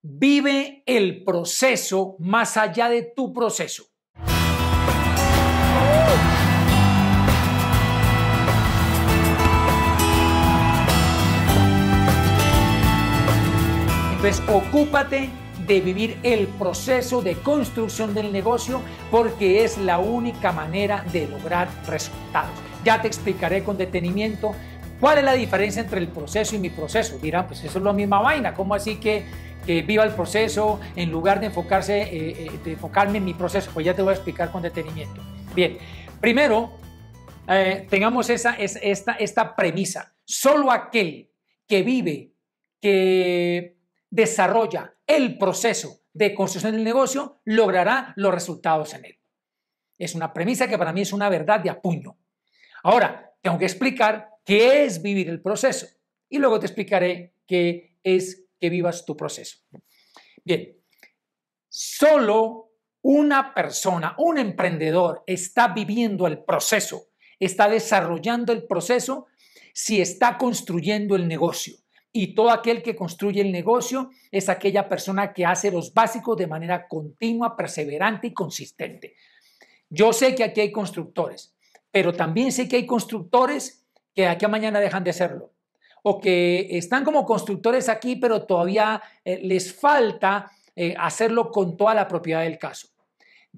Vive el proceso más allá de tu proceso. Entonces, pues ocúpate de vivir el proceso de construcción del negocio porque es la única manera de lograr resultados. Ya te explicaré con detenimiento ¿Cuál es la diferencia entre el proceso y mi proceso? Dirán, pues eso es la misma vaina, ¿cómo así que, viva el proceso en lugar de, enfocarse, eh, eh, de enfocarme en mi proceso? Pues ya te voy a explicar con detenimiento. Bien, primero, eh, tengamos esta, esta premisa. Solo aquel que vive, que desarrolla el proceso de construcción del negocio, logrará los resultados en él. Es una premisa que para mí es una verdad de apuño. Ahora, tengo que explicar qué es vivir el proceso. Y luego te explicaré qué es que vivas tu proceso. Bien, solo una persona, un emprendedor está viviendo el proceso, está desarrollando el proceso si está construyendo el negocio. Y todo aquel que construye el negocio es aquella persona que hace los básicos de manera continua, perseverante y consistente. Yo sé que aquí hay constructores, pero también sé que hay constructores que aquí a mañana dejan de hacerlo. o que están como constructores aquí, pero todavía eh, les falta eh, hacerlo con toda la propiedad del caso.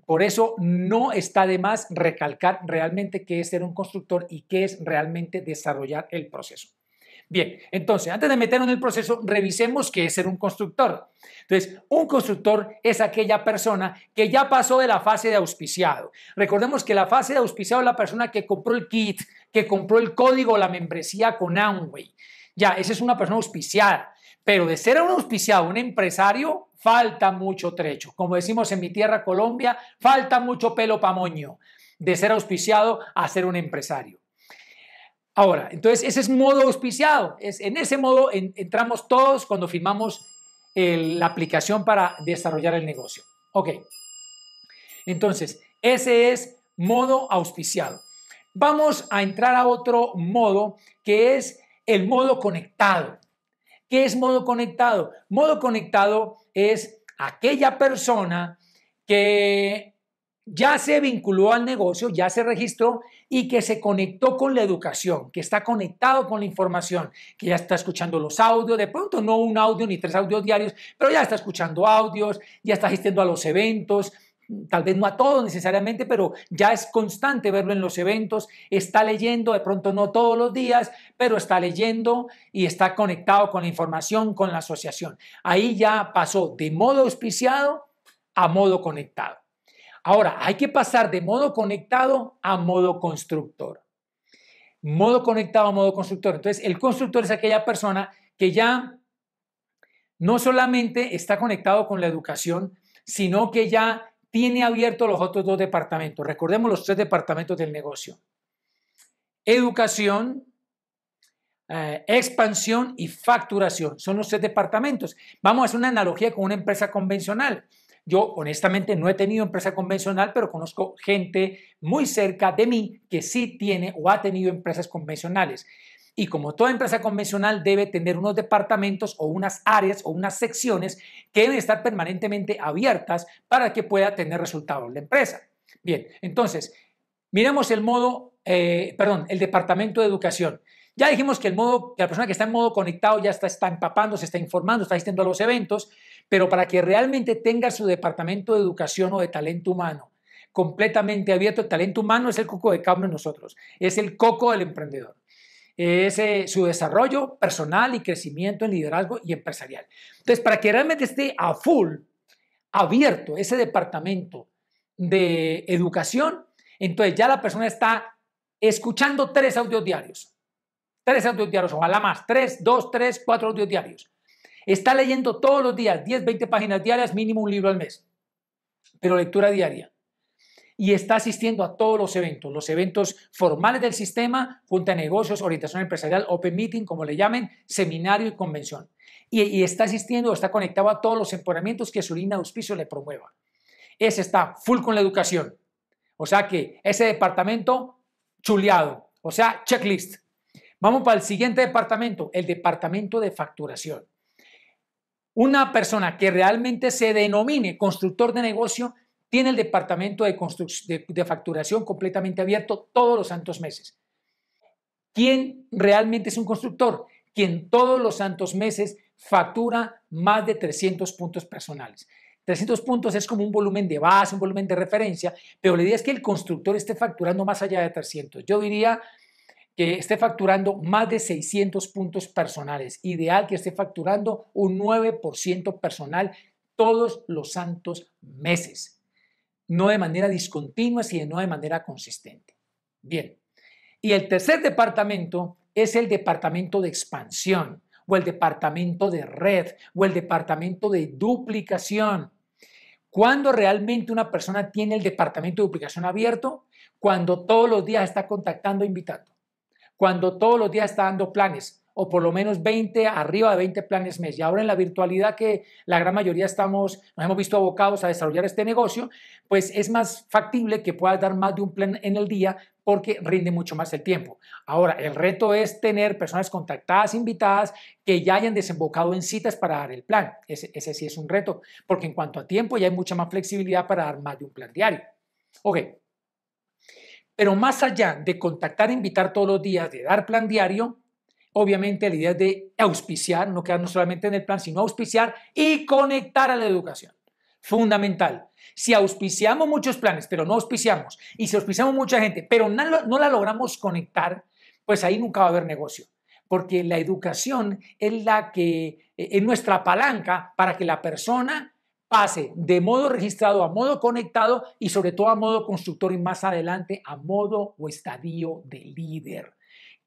Por eso no está de más recalcar realmente qué es ser un constructor y qué es realmente desarrollar el proceso. Bien, entonces, antes de meternos en el proceso, revisemos qué es ser un constructor. Entonces, un constructor es aquella persona que ya pasó de la fase de auspiciado. Recordemos que la fase de auspiciado es la persona que compró el kit, que compró el código, la membresía con Amway. Ya, esa es una persona auspiciada. Pero de ser un auspiciado, un empresario, falta mucho trecho. Como decimos en mi tierra, Colombia, falta mucho pelo pamoño de ser auspiciado a ser un empresario. Ahora, entonces ese es modo auspiciado. Es, en ese modo entramos todos cuando firmamos la aplicación para desarrollar el negocio. Ok. Entonces, ese es modo auspiciado. Vamos a entrar a otro modo que es el modo conectado. ¿Qué es modo conectado? Modo conectado es aquella persona que ya se vinculó al negocio, ya se registró y que se conectó con la educación, que está conectado con la información, que ya está escuchando los audios, de pronto no un audio ni tres audios diarios, pero ya está escuchando audios, ya está asistiendo a los eventos, tal vez no a todos necesariamente, pero ya es constante verlo en los eventos, está leyendo, de pronto no todos los días, pero está leyendo y está conectado con la información, con la asociación. Ahí ya pasó de modo auspiciado a modo conectado. Ahora, hay que pasar de modo conectado a modo constructor. Modo conectado a modo constructor. Entonces, el constructor es aquella persona que ya no solamente está conectado con la educación, sino que ya tiene abierto los otros dos departamentos. Recordemos los tres departamentos del negocio. Educación, eh, expansión y facturación. Son los tres departamentos. Vamos a hacer una analogía con una empresa convencional. Yo honestamente no he tenido empresa convencional, pero conozco gente muy cerca de mí que sí tiene o ha tenido empresas convencionales. Y como toda empresa convencional debe tener unos departamentos o unas áreas o unas secciones que deben estar permanentemente abiertas para que pueda tener resultados la empresa. Bien, entonces, miremos el modo, eh, perdón, el departamento de educación. Ya dijimos que, el modo, que la persona que está en modo conectado ya está, está empapando, se está informando, está asistiendo a los eventos. Pero para que realmente tenga su departamento de educación o de talento humano completamente abierto, el talento humano es el coco de cabra en nosotros, es el coco del emprendedor, es eh, su desarrollo personal y crecimiento en liderazgo y empresarial. Entonces, para que realmente esté a full, abierto ese departamento de educación, entonces ya la persona está escuchando tres audios diarios. Tres audios diarios, ojalá más. Tres, dos, tres, cuatro audios diarios. Está leyendo todos los días 10, 20 páginas diarias, mínimo un libro al mes, pero lectura diaria. Y está asistiendo a todos los eventos, los eventos formales del sistema, junta de negocios, orientación empresarial, open meeting, como le llamen, seminario y convención. Y, está asistiendo, está conectado a todos los empoderamientos que su línea de auspicio le promueva. Ese está full con la educación. O sea que ese departamento chuleado, o sea, checklist. Vamos para el siguiente departamento, el departamento de facturación. Una persona que realmente se denomine constructor de negocio tiene el departamento de, facturación completamente abierto todos los santos meses. ¿Quién realmente es un constructor? Quien todos los santos meses factura más de 300 puntos personales. 300 puntos es como un volumen de base, un volumen de referencia, pero la idea es que el constructor esté facturando más allá de 300. Yo diría que esté facturando más de 600 puntos personales. Ideal que esté facturando un 9% personal todos los santos meses. No de manera discontinua, sino de manera consistente. Bien. Y el tercer departamento es el departamento de expansión o el departamento de red o el departamento de duplicación. ¿Cuándo realmente una persona tiene el departamento de duplicación abierto, cuando todos los días está contactando invitados cuando todos los días está dando planes, o por lo menos 20, arriba de 20 planes mes. Y ahora en la virtualidad que la gran mayoría estamos, nos hemos visto abocados a desarrollar este negocio, pues es más factible que puedas dar más de un plan en el día porque rinde mucho más el tiempo. Ahora, el reto es tener personas contactadas, invitadas, que ya hayan desembocado en citas para dar el plan. Ese, ese sí es un reto, porque en cuanto a tiempo ya hay mucha más flexibilidad para dar más de un plan diario. Ok, pero más allá de contactar, invitar todos los días, de dar plan diario, obviamente la idea es de auspiciar, no quedarnos solamente en el plan, sino auspiciar y conectar a la educación. Fundamental. Si auspiciamos muchos planes, pero no auspiciamos, y si auspiciamos mucha gente, pero no, la logramos conectar, pues ahí nunca va a haber negocio. Porque la educación es la que e, es nuestra palanca para que la persona pase de modo registrado a modo conectado y sobre todo a modo constructor y más adelante a modo o estadio de líder.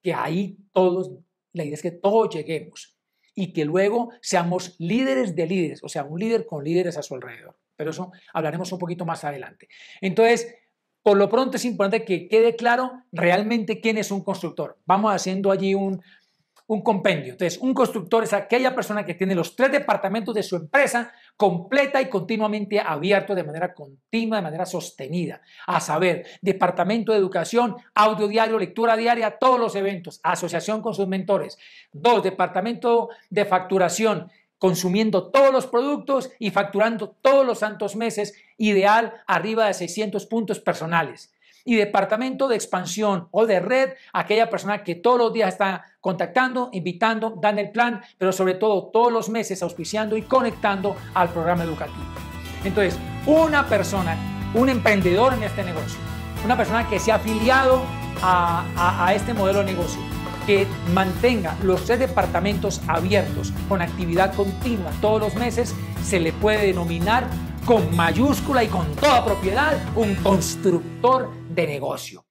Que ahí todos, la idea es que todos lleguemos y que luego seamos líderes de líderes, o sea, un líder con líderes a su alrededor. Pero eso hablaremos un poquito más adelante. Entonces, por lo pronto es importante que quede claro realmente quién es un constructor. Vamos haciendo allí un, un compendio. Entonces, un constructor es aquella persona que tiene los tres departamentos de su empresa completa y continuamente abierto de manera continua, de manera sostenida. A saber, departamento de educación, audio diario, lectura diaria, todos los eventos, asociación con sus mentores. Dos, departamento de facturación, consumiendo todos los productos y facturando todos los santos meses, ideal arriba de 600 puntos personales y departamento de expansión o de red, aquella persona que todos los días está contactando, invitando, dando el plan, pero sobre todo todos los meses auspiciando y conectando al programa educativo. Entonces, una persona, un emprendedor en este negocio, una persona que sea afiliado a, a este modelo de negocio, que mantenga los tres departamentos abiertos con actividad continua todos los meses, se le puede denominar con mayúscula y con toda propiedad un constructor de negocio.